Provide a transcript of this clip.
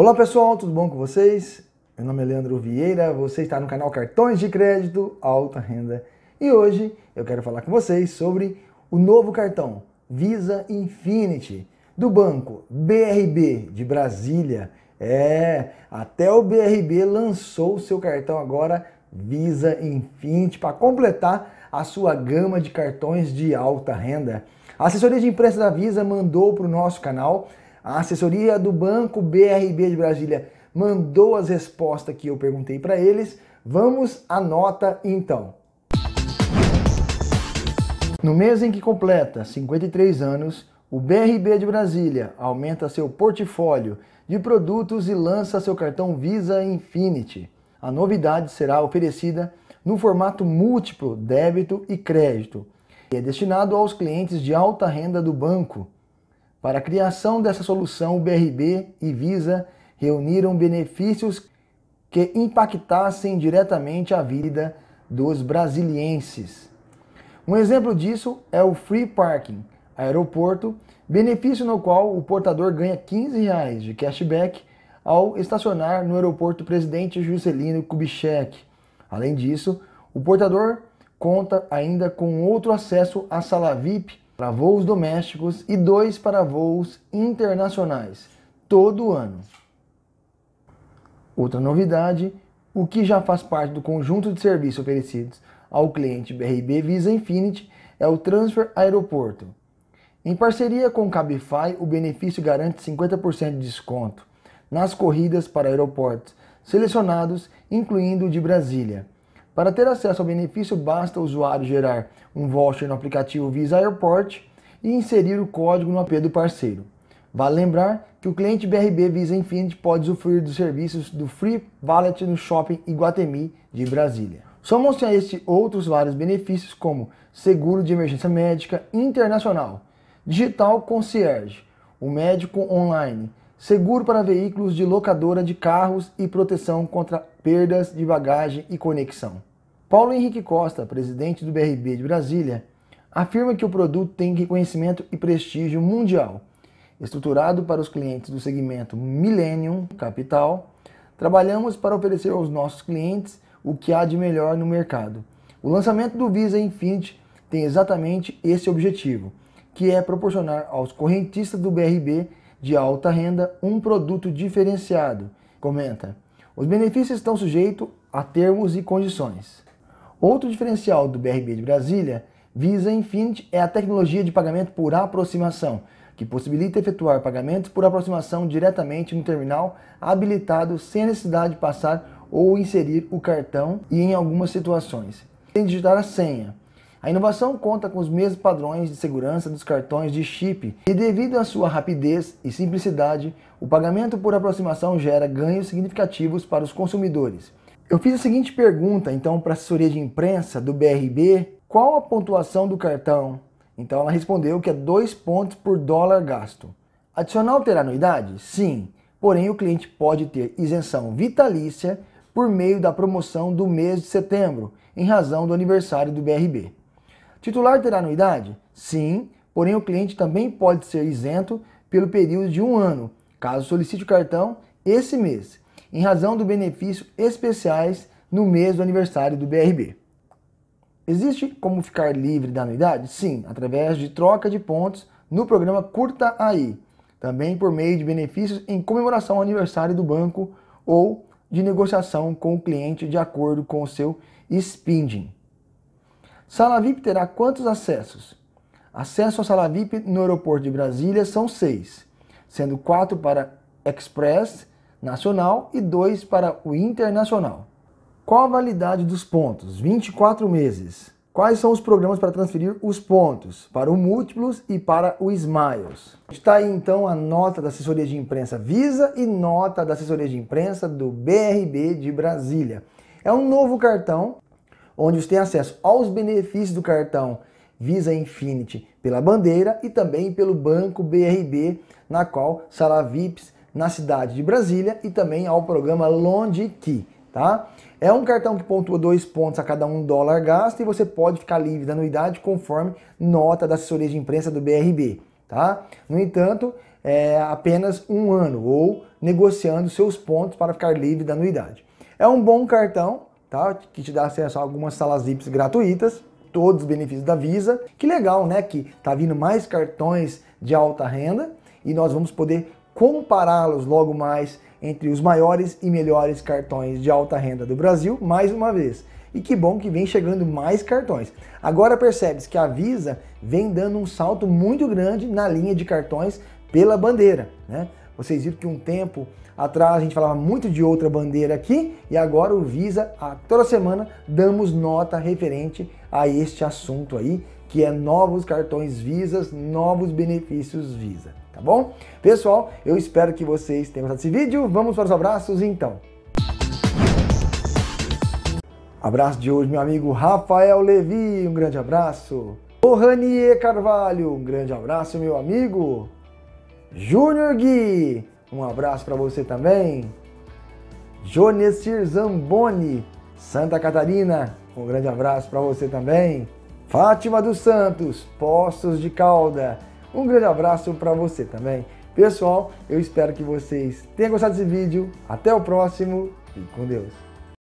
Olá pessoal, tudo bom com vocês? Meu nome é Leandro Vieira, você está no canal Cartões de Crédito Alta Renda e hoje eu quero falar com vocês sobre o novo cartão Visa Infinity do banco BRB de Brasília. É, até o BRB lançou o seu cartão agora Visa Infinity para completar a sua gama de cartões de alta renda. A assessoria de imprensa da Visa mandou para o nosso canal a assessoria do banco BRB de Brasília mandou as respostas que eu perguntei para eles. Vamos à nota então. No mês em que completa 53 anos, o BRB de Brasília aumenta seu portfólio de produtos e lança seu cartão Visa Infinity. A novidade será oferecida no formato múltiplo débito e crédito e é destinado aos clientes de alta renda do banco. Para a criação dessa solução, o BRB e Visa reuniram benefícios que impactassem diretamente a vida dos brasilienses. Um exemplo disso é o Free Parking Aeroporto, benefício no qual o portador ganha R$ 15 de cashback ao estacionar no aeroporto Presidente Juscelino Kubitschek. Além disso, o portador conta ainda com outro acesso à sala VIP para voos domésticos e dois para voos internacionais, todo ano. Outra novidade, o que já faz parte do conjunto de serviços oferecidos ao cliente BRB Visa Infinity é o Transfer Aeroporto. Em parceria com o Cabify, o benefício garante 50% de desconto nas corridas para aeroportos selecionados, incluindo o de Brasília para ter acesso ao benefício, basta o usuário gerar um voucher no aplicativo Visa Airport e inserir o código no AP do parceiro. Vale lembrar que o cliente BRB Visa Infinity pode usufruir dos serviços do Free Wallet no Shopping Iguatemi de Brasília. Somam-se a este outros vários benefícios como seguro de emergência médica internacional, digital concierge, o médico online, seguro para veículos de locadora de carros e proteção contra perdas de bagagem e conexão. Paulo Henrique Costa, presidente do BRB de Brasília, afirma que o produto tem reconhecimento e prestígio mundial, estruturado para os clientes do segmento Millennium Capital. Trabalhamos para oferecer aos nossos clientes o que há de melhor no mercado. O lançamento do Visa Infinity tem exatamente esse objetivo, que é proporcionar aos correntistas do BRB de alta renda um produto diferenciado. Comenta: os benefícios estão sujeitos a termos e condições. Outro diferencial do BRB de Brasília Visa Infinite é a tecnologia de pagamento por aproximação, que possibilita efetuar pagamentos por aproximação diretamente no terminal habilitado sem necessidade de passar ou inserir o cartão e em algumas situações. Sem digitar a senha. A inovação conta com os mesmos padrões de segurança dos cartões de chip e devido à sua rapidez e simplicidade, o pagamento por aproximação gera ganhos significativos para os consumidores. Eu fiz a seguinte pergunta, então, para a assessoria de imprensa do BRB, qual a pontuação do cartão? Então ela respondeu que é dois pontos por dólar gasto. Adicional terá anuidade? Sim, porém o cliente pode ter isenção vitalícia por meio da promoção do mês de setembro, em razão do aniversário do BRB. Titular terá anuidade? Sim, porém o cliente também pode ser isento pelo período de um ano, caso solicite o cartão esse mês em razão do benefício especiais no mês do aniversário do BRB. Existe como ficar livre da anuidade? Sim, através de troca de pontos no programa Curta aí, também por meio de benefícios em comemoração ao aniversário do banco ou de negociação com o cliente de acordo com o seu spending. Sala VIP terá quantos acessos? Acesso à sala VIP no aeroporto de Brasília são seis, sendo quatro para Express nacional e 2 para o internacional. Qual a validade dos pontos? 24 meses. Quais são os programas para transferir os pontos para o Múltiplos e para o Smiles? Está aí então a nota da assessoria de imprensa Visa e nota da assessoria de imprensa do BRB de Brasília. É um novo cartão onde você tem acesso aos benefícios do cartão Visa Infinity pela bandeira e também pelo banco BRB, na qual sala VIPs na cidade de Brasília e também ao programa Longe Key, tá? É um cartão que pontua dois pontos a cada um dólar gasto e você pode ficar livre da anuidade conforme nota da assessoria de imprensa do BRB, tá? No entanto, é apenas um ano ou negociando seus pontos para ficar livre da anuidade. É um bom cartão, tá? Que te dá acesso a algumas salas VIPs gratuitas, todos os benefícios da Visa. Que legal, né? Que tá vindo mais cartões de alta renda e nós vamos poder compará-los logo mais entre os maiores e melhores cartões de alta renda do Brasil, mais uma vez. E que bom que vem chegando mais cartões. Agora percebe-se que a Visa vem dando um salto muito grande na linha de cartões pela bandeira. Né? Vocês viram que um tempo atrás a gente falava muito de outra bandeira aqui e agora o Visa, a, toda semana, damos nota referente a este assunto aí, que é novos cartões Visas, novos benefícios Visa tá bom? Pessoal, eu espero que vocês tenham gostado desse vídeo. Vamos para os abraços então. Abraço de hoje, meu amigo Rafael Levi, um grande abraço. Ranier Carvalho, um grande abraço, meu amigo. Júnior Gui, um abraço para você também. Jonesir Zamboni, Santa Catarina, um grande abraço para você também. Fátima dos Santos, Poços de Calda, um grande abraço para você também. Pessoal, eu espero que vocês tenham gostado desse vídeo. Até o próximo e com Deus.